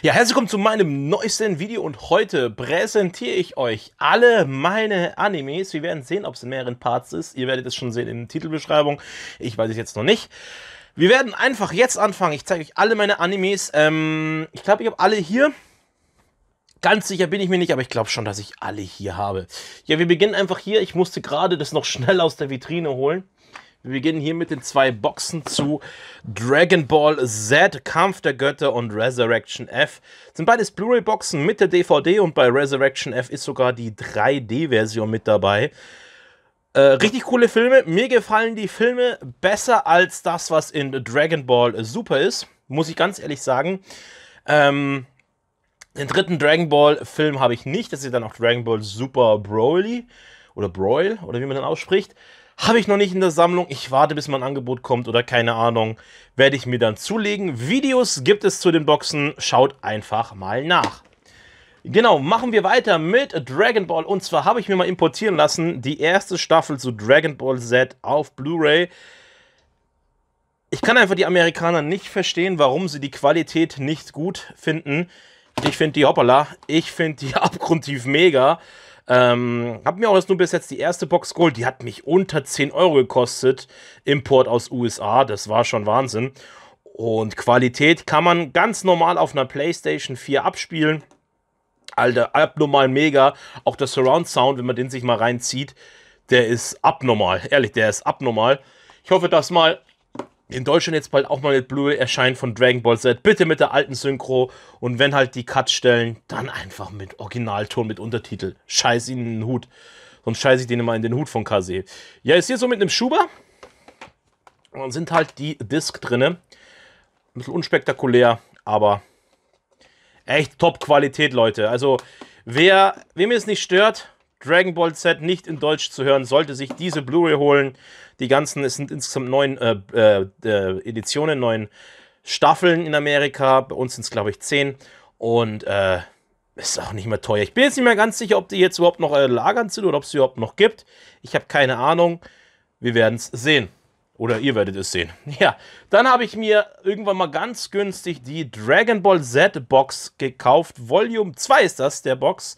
Ja, herzlich willkommen zu meinem neuesten Video und heute präsentiere ich euch alle meine Animes. Wir werden sehen, ob es in mehreren Parts ist. Ihr werdet es schon sehen in der Titelbeschreibung. Ich weiß es jetzt noch nicht. Wir werden einfach jetzt anfangen. Ich zeige euch alle meine Animes. Ähm, ich glaube, ich habe alle hier. Ganz sicher bin ich mir nicht, aber ich glaube schon, dass ich alle hier habe. Ja, wir beginnen einfach hier. Ich musste gerade das noch schnell aus der Vitrine holen. Wir beginnen hier mit den zwei Boxen zu Dragon Ball Z, Kampf der Götter und Resurrection F. Das sind beides Blu-ray-Boxen mit der DVD und bei Resurrection F ist sogar die 3D-Version mit dabei. Äh, richtig coole Filme. Mir gefallen die Filme besser als das, was in Dragon Ball Super ist, muss ich ganz ehrlich sagen. Ähm, den dritten Dragon Ball-Film habe ich nicht. Das ist dann auch Dragon Ball Super Broly oder Broil oder wie man dann ausspricht. Habe ich noch nicht in der Sammlung. Ich warte, bis mein Angebot kommt oder keine Ahnung. Werde ich mir dann zulegen. Videos gibt es zu den Boxen. Schaut einfach mal nach. Genau, machen wir weiter mit Dragon Ball. Und zwar habe ich mir mal importieren lassen die erste Staffel zu Dragon Ball Z auf Blu-ray. Ich kann einfach die Amerikaner nicht verstehen, warum sie die Qualität nicht gut finden. Ich finde die hoppala, ich finde die abgrundtief mega. Ähm, hab mir auch jetzt nur bis jetzt die erste Box geholt. Die hat mich unter 10 Euro gekostet. Import aus USA. Das war schon Wahnsinn. Und Qualität kann man ganz normal auf einer PlayStation 4 abspielen. Alter, abnormal mega. Auch der Surround Sound, wenn man den sich mal reinzieht, der ist abnormal. Ehrlich, der ist abnormal. Ich hoffe, dass mal in Deutschland jetzt bald auch mal mit Blue erscheint von Dragon Ball Z, bitte mit der alten Synchro und wenn halt die Cuts stellen dann einfach mit Originalton, mit Untertitel. Scheiß ihnen in den Hut. Sonst scheiße ich denen immer in den Hut von Kase. Ja, ist hier so mit einem Schuber. Und dann sind halt die Disc drinne. Ein bisschen unspektakulär, aber echt Top-Qualität, Leute. Also, wer, wem es nicht stört, Dragon Ball Z nicht in Deutsch zu hören, sollte sich diese Blu-ray holen. Die ganzen, es sind insgesamt neun äh, äh, äh Editionen, neun Staffeln in Amerika. Bei uns sind es, glaube ich, zehn. Und äh, ist auch nicht mehr teuer. Ich bin jetzt nicht mehr ganz sicher, ob die jetzt überhaupt noch äh, lagern sind oder ob es überhaupt noch gibt. Ich habe keine Ahnung. Wir werden es sehen. Oder ihr werdet es sehen. Ja, dann habe ich mir irgendwann mal ganz günstig die Dragon Ball Z Box gekauft. Volume 2 ist das, der Box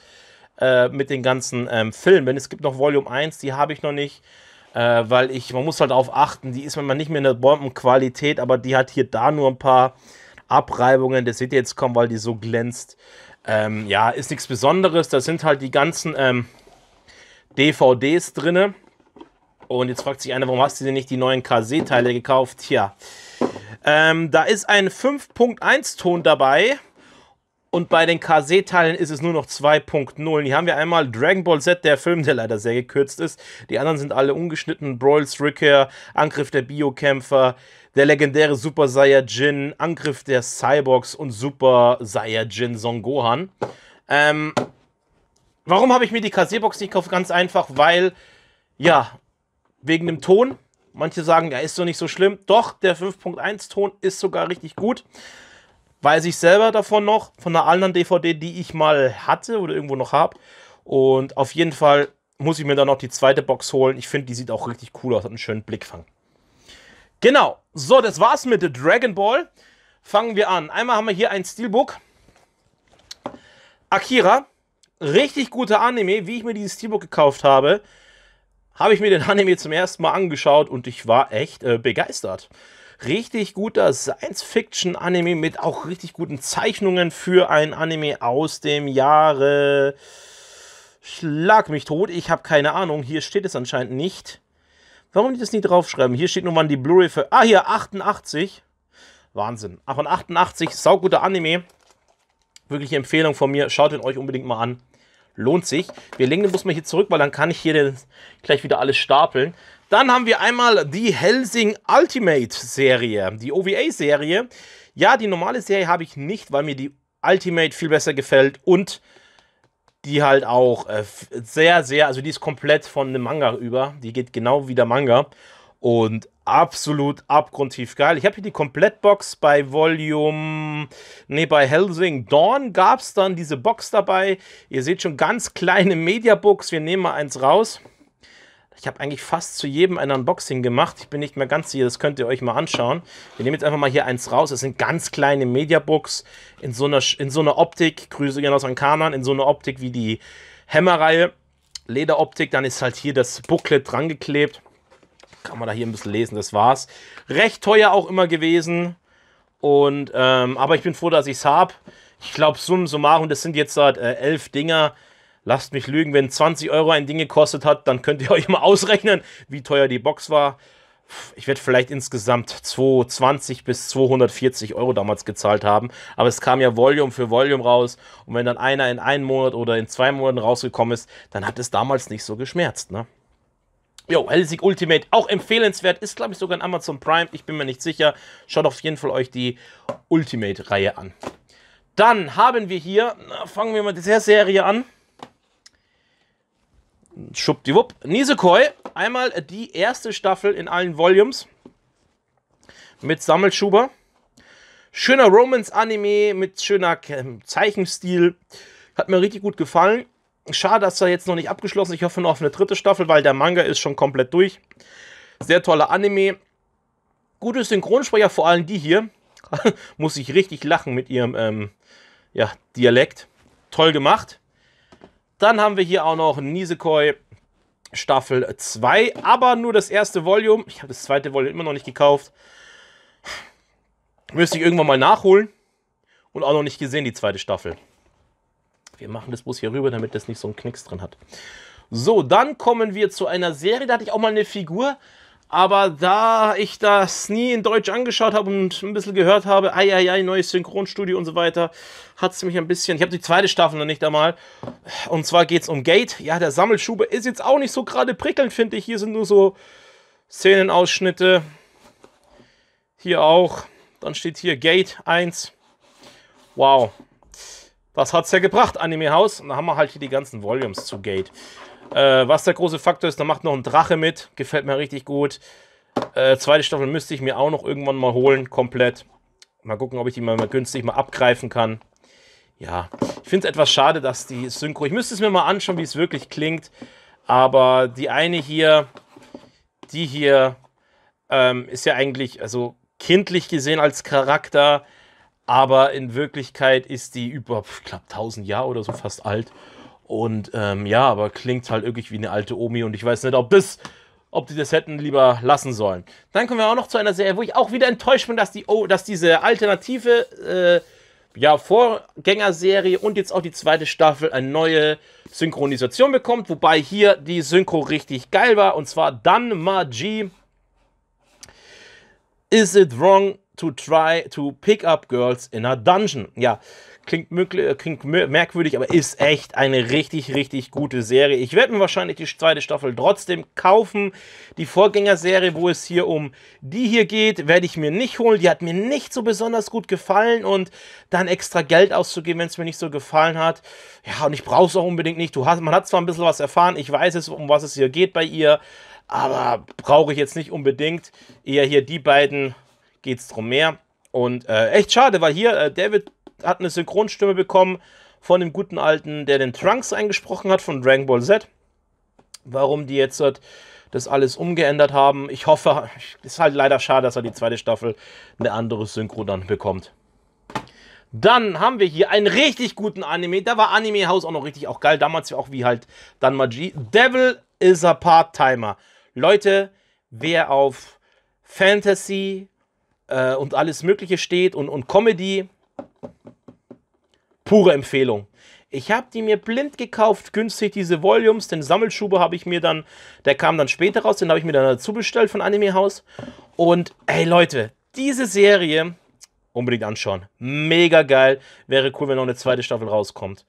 äh, mit den ganzen ähm, Filmen. Es gibt noch Volume 1, die habe ich noch nicht. Äh, weil ich, man muss halt darauf achten, die ist manchmal nicht mehr in der Bombenqualität, aber die hat hier da nur ein paar Abreibungen. Das seht ihr jetzt kaum, weil die so glänzt. Ähm, ja, ist nichts Besonderes. Da sind halt die ganzen ähm, DVDs drinne. Und jetzt fragt sich einer, warum hast du denn nicht die neuen KZ-Teile gekauft? Tja, ähm, da ist ein 5.1-Ton dabei. Und bei den KZ-Teilen ist es nur noch 2.0. Hier haben wir einmal Dragon Ball Z, der Film, der leider sehr gekürzt ist. Die anderen sind alle ungeschnitten. Brawls Rückkehr, Angriff der Biokämpfer, der legendäre Super Saiyajin, Angriff der Cyborgs und Super Saiyajin Son Gohan. Ähm, warum habe ich mir die KZ-Box nicht gekauft? Ganz einfach, weil, ja, wegen dem Ton. Manche sagen, der ist doch nicht so schlimm. Doch, der 5.1-Ton ist sogar richtig gut weiß ich selber davon noch, von einer anderen DVD, die ich mal hatte oder irgendwo noch habe. Und auf jeden Fall muss ich mir dann noch die zweite Box holen. Ich finde, die sieht auch richtig cool aus, hat einen schönen Blickfang. Genau, so, das war's mit The Dragon Ball. Fangen wir an. Einmal haben wir hier ein Steelbook. Akira, richtig guter Anime. Wie ich mir dieses Steelbook gekauft habe, habe ich mir den Anime zum ersten Mal angeschaut und ich war echt äh, begeistert richtig guter Science-Fiction-Anime mit auch richtig guten Zeichnungen für ein Anime aus dem Jahre. Schlag mich tot, ich habe keine Ahnung. Hier steht es anscheinend nicht. Warum die das nie draufschreiben? Hier steht nur, wann die Blu-ray für. Ah, hier, 88. Wahnsinn. Ach, von 88, sauguter Anime. Wirkliche Empfehlung von mir. Schaut ihn euch unbedingt mal an. Lohnt sich. Wir legen den Bus mal hier zurück, weil dann kann ich hier gleich wieder alles stapeln. Dann haben wir einmal die Helsing Ultimate Serie, die OVA Serie. Ja, die normale Serie habe ich nicht, weil mir die Ultimate viel besser gefällt und die halt auch äh, sehr, sehr, also die ist komplett von einem Manga über. Die geht genau wie der Manga und absolut abgrundtief geil. Ich habe hier die Komplettbox bei Volume, nee, bei Helsing Dawn gab es dann diese Box dabei. Ihr seht schon ganz kleine Mediabooks. Wir nehmen mal eins raus. Ich habe eigentlich fast zu jedem ein Unboxing gemacht. Ich bin nicht mehr ganz sicher, das könnt ihr euch mal anschauen. Wir nehmen jetzt einfach mal hier eins raus. Es sind ganz kleine Mediabooks in so einer, in so einer Optik. Grüße genau an Kanan. In so einer Optik wie die Hammer-Reihe. Lederoptik. Dann ist halt hier das Booklet dran geklebt. Kann man da hier ein bisschen lesen, das war's. Recht teuer auch immer gewesen. Und, ähm, aber ich bin froh, dass ich's hab. Ich glaube, summa summarum, das sind jetzt halt äh, elf Dinger. Lasst mich lügen, wenn 20 Euro ein Ding gekostet hat, dann könnt ihr euch mal ausrechnen, wie teuer die Box war. Ich werde vielleicht insgesamt 220 bis 240 Euro damals gezahlt haben. Aber es kam ja Volume für Volume raus. Und wenn dann einer in einem Monat oder in zwei Monaten rausgekommen ist, dann hat es damals nicht so geschmerzt. Ne? Jo, Hellsig Ultimate, auch empfehlenswert, ist glaube ich sogar in Amazon Prime, ich bin mir nicht sicher. Schaut auf jeden Fall euch die Ultimate-Reihe an. Dann haben wir hier, fangen wir mal mit der Serie an. Schuppdiwupp. Nisekoi, einmal die erste Staffel in allen Volumes mit Sammelschuber. Schöner Romance-Anime mit schöner ähm, Zeichenstil. Hat mir richtig gut gefallen. Schade, dass er jetzt noch nicht abgeschlossen. Ich hoffe noch auf eine dritte Staffel, weil der Manga ist schon komplett durch. Sehr toller Anime. Gute Synchronsprecher, vor allem die hier. Muss ich richtig lachen mit ihrem ähm, ja, Dialekt. Toll gemacht. Dann haben wir hier auch noch Nisekoi Staffel 2, aber nur das erste Volume. Ich habe das zweite Volume immer noch nicht gekauft. Müsste ich irgendwann mal nachholen. Und auch noch nicht gesehen, die zweite Staffel. Wir machen das bloß hier rüber, damit das nicht so einen Knicks drin hat. So, dann kommen wir zu einer Serie, da hatte ich auch mal eine Figur. Aber da ich das nie in Deutsch angeschaut habe und ein bisschen gehört habe, ei, ei, ei, neues Synchronstudio und so weiter, hat es mich ein bisschen. Ich habe die zweite Staffel noch nicht einmal. Und zwar geht es um Gate. Ja, der Sammelschuber ist jetzt auch nicht so gerade prickelnd, finde ich. Hier sind nur so Szenenausschnitte. Hier auch. Dann steht hier Gate 1. Wow. Das es ja gebracht, Anime House. Und da haben wir halt hier die ganzen Volumes zu Gate. Äh, was der große Faktor ist, da macht noch ein Drache mit. Gefällt mir richtig gut. Äh, zweite Staffel müsste ich mir auch noch irgendwann mal holen, komplett. Mal gucken, ob ich die mal, mal günstig mal abgreifen kann. Ja, ich finde es etwas schade, dass die Synchro. Ich müsste es mir mal anschauen, wie es wirklich klingt. Aber die eine hier, die hier, ähm, ist ja eigentlich, also kindlich gesehen als Charakter, aber in Wirklichkeit ist die über, ich glaube, 1000 Jahre oder so fast alt. Und ähm, ja, aber klingt halt wirklich wie eine alte Omi und ich weiß nicht, ob das, ob die das hätten lieber lassen sollen. Dann kommen wir auch noch zu einer Serie, wo ich auch wieder enttäuscht bin, dass, die, oh, dass diese alternative äh, ja, Vorgängerserie und jetzt auch die zweite Staffel eine neue Synchronisation bekommt, wobei hier die Synchro richtig geil war und zwar dann Maji. Is it wrong to try to pick up girls in a dungeon? Ja, Klingt, äh, klingt merkwürdig, aber ist echt eine richtig, richtig gute Serie. Ich werde mir wahrscheinlich die zweite Staffel trotzdem kaufen. Die Vorgängerserie, wo es hier um die hier geht, werde ich mir nicht holen. Die hat mir nicht so besonders gut gefallen und dann extra Geld auszugeben, wenn es mir nicht so gefallen hat. Ja, und ich brauche es auch unbedingt nicht. Du hast, man hat zwar ein bisschen was erfahren, ich weiß es, um was es hier geht bei ihr, aber brauche ich jetzt nicht unbedingt. Eher hier die beiden geht es drum mehr. Und äh, echt schade, weil hier äh, David hat eine Synchronstimme bekommen von dem guten Alten, der den Trunks eingesprochen hat von Dragon Ball Z. Warum die jetzt das alles umgeändert haben, ich hoffe, es ist halt leider schade, dass er die zweite Staffel eine andere Synchro dann bekommt. Dann haben wir hier einen richtig guten Anime. Da war Anime House auch noch richtig auch geil. Damals ja auch wie halt dann Magie. Devil is a Part-Timer. Leute, wer auf Fantasy äh, und alles Mögliche steht und, und Comedy, Pure Empfehlung. Ich habe die mir blind gekauft, günstig diese Volumes, den Sammelschuber habe ich mir dann, der kam dann später raus, den habe ich mir dann dazu bestellt von Anime House. Und ey Leute, diese Serie unbedingt anschauen. Mega geil. Wäre cool, wenn noch eine zweite Staffel rauskommt.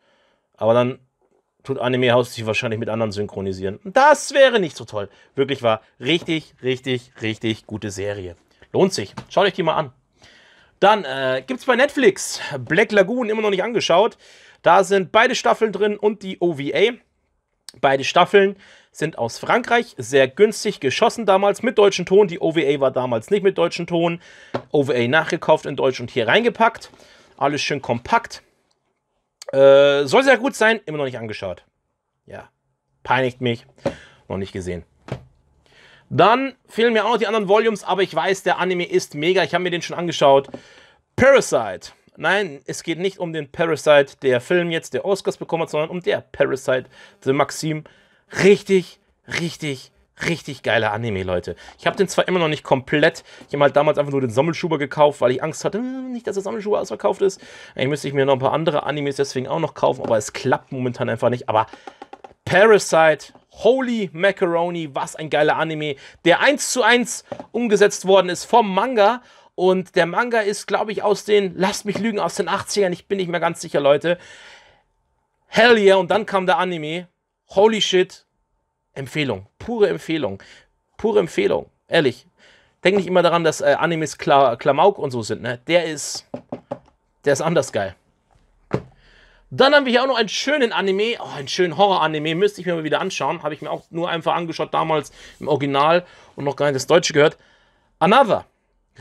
Aber dann tut Anime House sich wahrscheinlich mit anderen synchronisieren. Das wäre nicht so toll. Wirklich war richtig, richtig, richtig gute Serie. Lohnt sich. Schaut euch die mal an. Dann äh, gibt es bei Netflix Black Lagoon immer noch nicht angeschaut. Da sind beide Staffeln drin und die OVA. Beide Staffeln sind aus Frankreich, sehr günstig geschossen damals mit deutschen Ton. Die OVA war damals nicht mit deutschen Ton. OVA nachgekauft in Deutsch und hier reingepackt. Alles schön kompakt. Äh, soll sehr gut sein, immer noch nicht angeschaut. Ja, peinigt mich. Noch nicht gesehen. Dann fehlen mir auch noch die anderen Volumes, aber ich weiß, der Anime ist mega. Ich habe mir den schon angeschaut. Parasite. Nein, es geht nicht um den Parasite, der Film jetzt, der Oscars bekommen hat, sondern um der Parasite, The Maxim. Richtig, richtig, richtig geiler Anime, Leute. Ich habe den zwar immer noch nicht komplett, ich habe halt damals einfach nur den Sammelschuber gekauft, weil ich Angst hatte, äh, nicht, dass der Sammelschuber ausverkauft ist. Eigentlich müsste ich mir noch ein paar andere Animes deswegen auch noch kaufen, aber es klappt momentan einfach nicht. Aber Parasite, Holy Macaroni, was ein geiler Anime, der eins zu eins umgesetzt worden ist vom Manga. Und der Manga ist, glaube ich, aus den, lasst mich lügen, aus den 80ern. Ich bin nicht mehr ganz sicher, Leute. Hell yeah. Und dann kam der Anime. Holy shit. Empfehlung. Pure Empfehlung. Pure Empfehlung. Ehrlich. Denke nicht immer daran, dass äh, Animes Kla Klamauk und so sind, ne? Der ist. Der ist anders geil. Dann haben wir hier auch noch einen schönen Anime, oh, einen schönen Horror-Anime, müsste ich mir mal wieder anschauen. Habe ich mir auch nur einfach angeschaut damals im Original und noch gar nicht das Deutsche gehört. Another,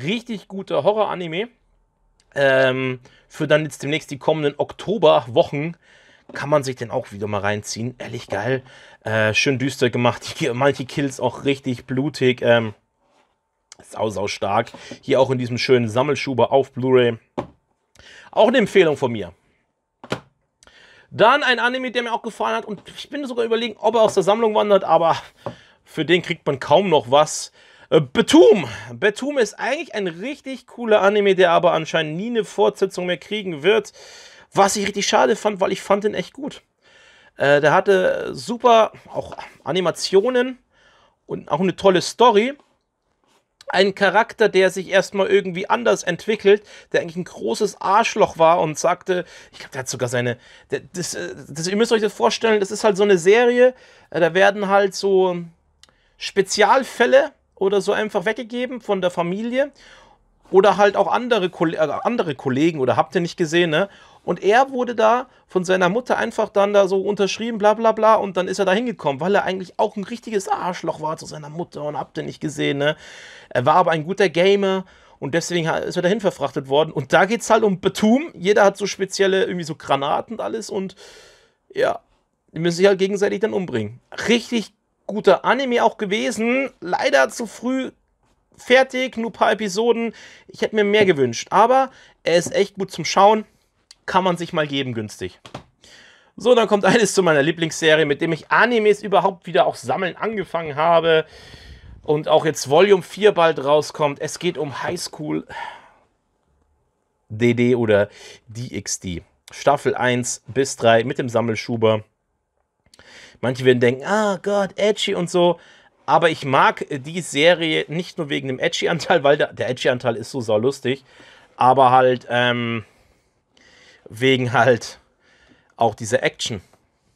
richtig guter Horror-Anime. Ähm, für dann jetzt demnächst die kommenden Oktoberwochen kann man sich den auch wieder mal reinziehen. Ehrlich geil, äh, schön düster gemacht. Manche Kills auch richtig blutig. Ähm, sau, sau stark. Hier auch in diesem schönen Sammelschuber auf Blu-ray. Auch eine Empfehlung von mir. Dann ein Anime, der mir auch gefallen hat und ich bin sogar überlegen, ob er aus der Sammlung wandert, aber für den kriegt man kaum noch was. Äh, Betum. Betum ist eigentlich ein richtig cooler Anime, der aber anscheinend nie eine Fortsetzung mehr kriegen wird. Was ich richtig schade fand, weil ich fand den echt gut. Äh, der hatte super auch Animationen und auch eine tolle Story ein Charakter, der sich erstmal irgendwie anders entwickelt, der eigentlich ein großes Arschloch war und sagte, ich glaube, der hat sogar seine, der, das, äh, das, ihr müsst euch das vorstellen, das ist halt so eine Serie, äh, da werden halt so Spezialfälle oder so einfach weggegeben von der Familie oder halt auch andere, äh, andere Kollegen oder habt ihr nicht gesehen, ne? Und er wurde da von seiner Mutter einfach dann da so unterschrieben, bla bla bla, und dann ist er da hingekommen, weil er eigentlich auch ein richtiges Arschloch war zu seiner Mutter und habt ihr nicht gesehen, ne? Er war aber ein guter Gamer und deswegen ist er dahin verfrachtet worden. Und da geht's halt um Betum. Jeder hat so spezielle, irgendwie so Granaten und alles und ja, die müssen sich halt gegenseitig dann umbringen. Richtig guter Anime auch gewesen. Leider zu früh fertig, nur ein paar Episoden. Ich hätte mir mehr gewünscht, aber er ist echt gut zum Schauen. Kann man sich mal geben, günstig. So, dann kommt eines zu meiner Lieblingsserie, mit dem ich Animes überhaupt wieder auch sammeln angefangen habe. Und auch jetzt Volume 4 bald rauskommt. Es geht um Highschool DD oder DXD. Staffel 1 bis 3 mit dem Sammelschuber. Manche werden denken, ah oh Gott, edgy und so. Aber ich mag äh, die Serie nicht nur wegen dem Edgy-Anteil, weil der, der Edgy-Anteil ist so saulustig, aber halt ähm, wegen halt auch dieser Action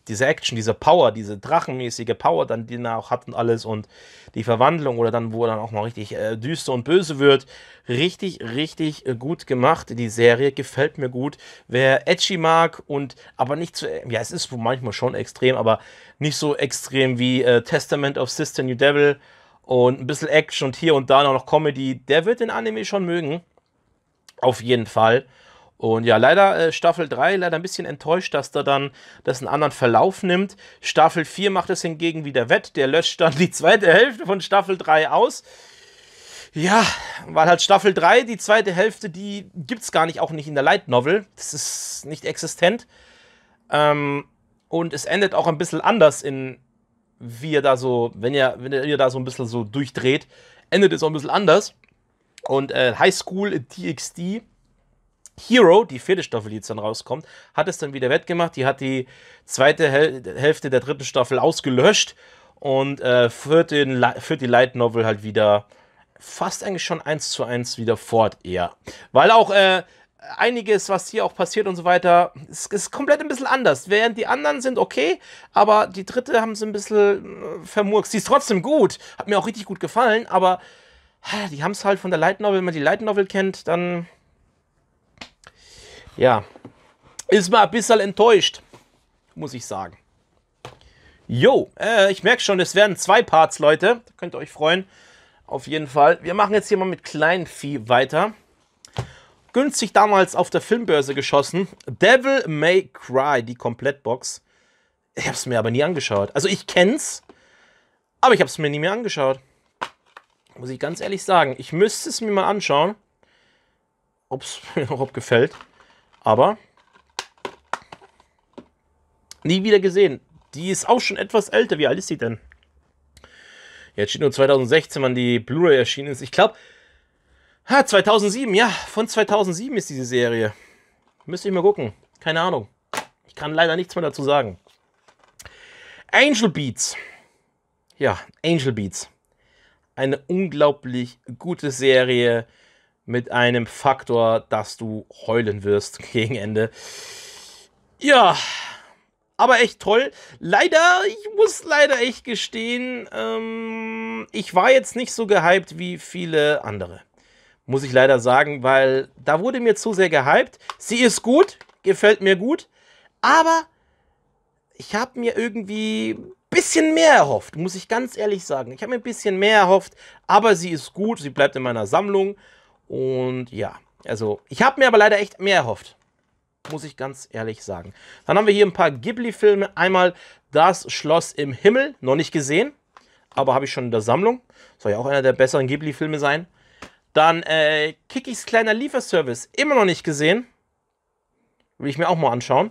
diese Action, diese Power, diese drachenmäßige Power, dann die er auch hat und alles und die Verwandlung oder dann, wo er dann auch mal richtig äh, düster und böse wird. Richtig, richtig äh, gut gemacht. Die Serie gefällt mir gut. Wer edgy mag und aber nicht zu, ja, es ist manchmal schon extrem, aber nicht so extrem wie äh, Testament of Sister New Devil und ein bisschen Action und hier und da noch Comedy, der wird den Anime schon mögen. Auf jeden Fall. Und ja, leider äh, Staffel 3, leider ein bisschen enttäuscht, dass da dann das einen anderen Verlauf nimmt. Staffel 4 macht es hingegen wieder wett. Der löscht dann die zweite Hälfte von Staffel 3 aus. Ja, weil halt Staffel 3, die zweite Hälfte, die gibt es gar nicht, auch nicht in der Light Novel. Das ist nicht existent. Ähm, und es endet auch ein bisschen anders in, wie ihr da so, wenn ihr, wenn ihr da so ein bisschen so durchdreht, endet es auch ein bisschen anders. Und äh, High School DXD Hero, die vierte Staffel, die jetzt dann rauskommt, hat es dann wieder wettgemacht. Die hat die zweite Häl Hälfte der dritten Staffel ausgelöscht und äh, führt, den, führt die Light Novel halt wieder fast eigentlich schon eins zu eins wieder fort eher. Weil auch äh, einiges, was hier auch passiert und so weiter, ist, ist, komplett ein bisschen anders. Während die anderen sind okay, aber die dritte haben sie ein bisschen äh, vermurkst. Die ist trotzdem gut, hat mir auch richtig gut gefallen, aber ah, die haben es halt von der Light Novel, wenn man die Light Novel kennt, dann ja, ist mal ein bisschen enttäuscht, muss ich sagen. Jo, äh, ich merke schon, es werden zwei Parts, Leute. Da könnt ihr euch freuen. Auf jeden Fall. Wir machen jetzt hier mal mit Kleinvieh weiter. Günstig damals auf der Filmbörse geschossen. Devil May Cry, die Komplettbox. Ich habe es mir aber nie angeschaut. Also ich kenn's, aber ich habe es mir nie mehr angeschaut. Muss ich ganz ehrlich sagen. Ich müsste es mir mal anschauen, ob es mir überhaupt gefällt. Aber nie wieder gesehen. Die ist auch schon etwas älter. Wie alt ist die denn? Jetzt steht nur 2016, wann die Blu-ray erschienen ist. Ich glaube, 2007, ja, von 2007 ist diese Serie. Müsste ich mal gucken. Keine Ahnung. Ich kann leider nichts mehr dazu sagen. Angel Beats. Ja, Angel Beats. Eine unglaublich gute Serie mit einem Faktor, dass du heulen wirst gegen Ende. Ja, aber echt toll. Leider, ich muss leider echt gestehen, ähm, ich war jetzt nicht so gehypt wie viele andere. Muss ich leider sagen, weil da wurde mir zu sehr gehypt. Sie ist gut, gefällt mir gut, aber ich habe mir irgendwie ein bisschen mehr erhofft, muss ich ganz ehrlich sagen. Ich habe mir ein bisschen mehr erhofft, aber sie ist gut, sie bleibt in meiner Sammlung. Und ja, also ich habe mir aber leider echt mehr erhofft. Muss ich ganz ehrlich sagen. Dann haben wir hier ein paar Ghibli-Filme. Einmal Das Schloss im Himmel, noch nicht gesehen, aber habe ich schon in der Sammlung. Soll ja auch einer der besseren Ghibli-Filme sein. Dann äh, Kikis kleiner Lieferservice, immer noch nicht gesehen. Will ich mir auch mal anschauen.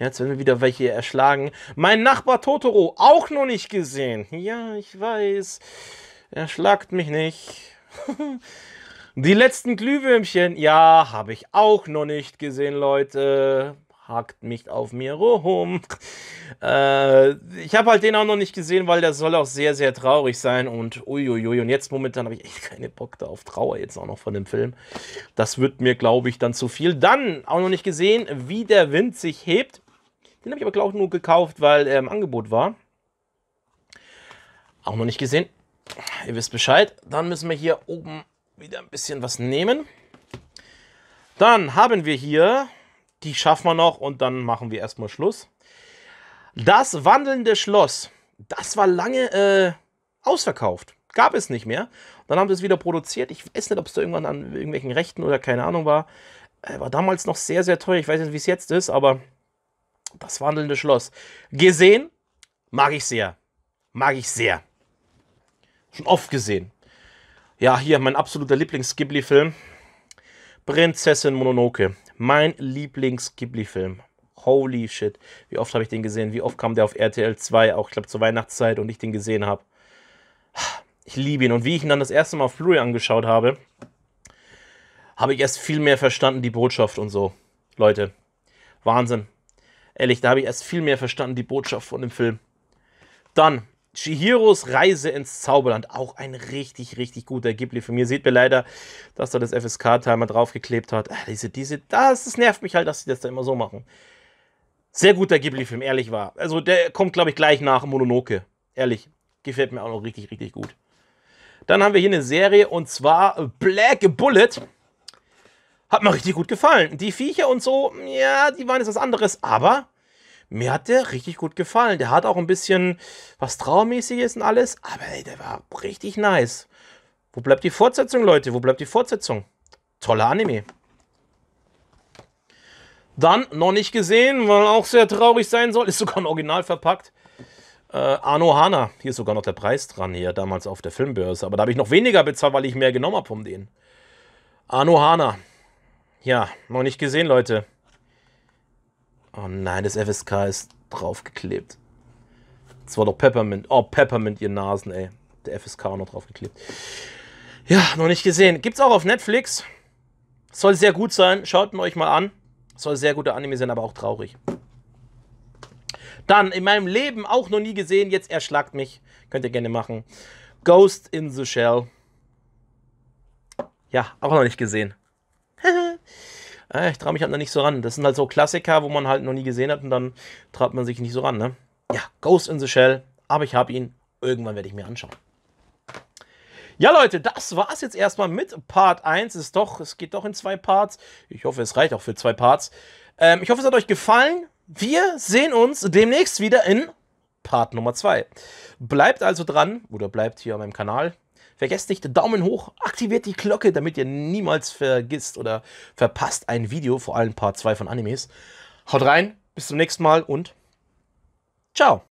Jetzt werden wir wieder welche erschlagen. Mein Nachbar Totoro, auch noch nicht gesehen. Ja, ich weiß. Er schlagt mich nicht. Die letzten Glühwürmchen, ja, habe ich auch noch nicht gesehen, Leute. Hakt mich auf mir rum. Äh, ich habe halt den auch noch nicht gesehen, weil der soll auch sehr, sehr traurig sein. Und uiuiui, und jetzt momentan habe ich echt keine Bock da auf Trauer jetzt auch noch von dem Film. Das wird mir, glaube ich, dann zu viel. Dann auch noch nicht gesehen, wie der Wind sich hebt. Den habe ich aber, glaube ich, nur gekauft, weil er im Angebot war. Auch noch nicht gesehen. Ihr wisst Bescheid. Dann müssen wir hier oben wieder ein bisschen was nehmen. Dann haben wir hier, die schaffen wir noch und dann machen wir erstmal Schluss. Das wandelnde Schloss. Das war lange äh, ausverkauft. Gab es nicht mehr. Dann haben sie es wieder produziert. Ich weiß nicht, ob es da irgendwann an irgendwelchen Rechten oder keine Ahnung war. Äh, war damals noch sehr, sehr teuer. Ich weiß nicht, wie es jetzt ist, aber das wandelnde Schloss. Gesehen, mag ich sehr. Mag ich sehr. Schon oft gesehen. Ja, hier mein absoluter Lieblings-Ghibli-Film. Prinzessin Mononoke. Mein Lieblings-Ghibli-Film. Holy shit. Wie oft habe ich den gesehen? Wie oft kam der auf RTL 2, auch ich glaube zur Weihnachtszeit und ich den gesehen habe. Ich liebe ihn. Und wie ich ihn dann das erste Mal auf Blu-ray angeschaut habe, habe ich erst viel mehr verstanden, die Botschaft und so. Leute, Wahnsinn. Ehrlich, da habe ich erst viel mehr verstanden, die Botschaft von dem Film. Dann Chihiros Reise ins Zauberland. Auch ein richtig, richtig guter Ghibli von mir. Seht mir leider, dass da das FSK-Teil mal draufgeklebt hat. Ach, diese, diese, das, das nervt mich halt, dass sie das da immer so machen. Sehr guter Ghibli-Film, ehrlich war. Also der kommt, glaube ich, gleich nach Mononoke. Ehrlich, gefällt mir auch noch richtig, richtig gut. Dann haben wir hier eine Serie und zwar Black Bullet. Hat mir richtig gut gefallen. Die Viecher und so, ja, die waren jetzt was anderes, aber mir hat der richtig gut gefallen. Der hat auch ein bisschen was Traumäßiges und alles, aber ey, der war richtig nice. Wo bleibt die Fortsetzung, Leute? Wo bleibt die Fortsetzung? Toller Anime. Dann noch nicht gesehen, weil auch sehr traurig sein soll. Ist sogar ein Original verpackt. Äh, Arno Hier ist sogar noch der Preis dran hier, damals auf der Filmbörse. Aber da habe ich noch weniger bezahlt, weil ich mehr genommen habe von denen. Arno Hana. Ja, noch nicht gesehen, Leute. Oh nein, das FSK ist draufgeklebt. Das war doch Peppermint. Oh, Peppermint, ihr Nasen, ey. Der FSK auch noch draufgeklebt. Ja, noch nicht gesehen. Gibt's auch auf Netflix. Soll sehr gut sein. Schaut ihn euch mal an. Soll sehr guter Anime sein, aber auch traurig. Dann, in meinem Leben auch noch nie gesehen. Jetzt erschlagt mich. Könnt ihr gerne machen. Ghost in the Shell. Ja, auch noch nicht gesehen. Ah, ich traue mich halt noch nicht so ran. Das sind halt so Klassiker, wo man halt noch nie gesehen hat und dann traut man sich nicht so ran. Ne? Ja, Ghost in the Shell, aber ich habe ihn. Irgendwann werde ich mir anschauen. Ja, Leute, das war es jetzt erstmal mit Part 1. Es, ist doch, es geht doch in zwei Parts. Ich hoffe, es reicht auch für zwei Parts. Ähm, ich hoffe, es hat euch gefallen. Wir sehen uns demnächst wieder in Part Nummer 2. Bleibt also dran oder bleibt hier an meinem Kanal. Vergesst nicht, Daumen hoch, aktiviert die Glocke, damit ihr niemals vergisst oder verpasst ein Video, vor allem Part 2 von Animes. Haut rein, bis zum nächsten Mal und ciao!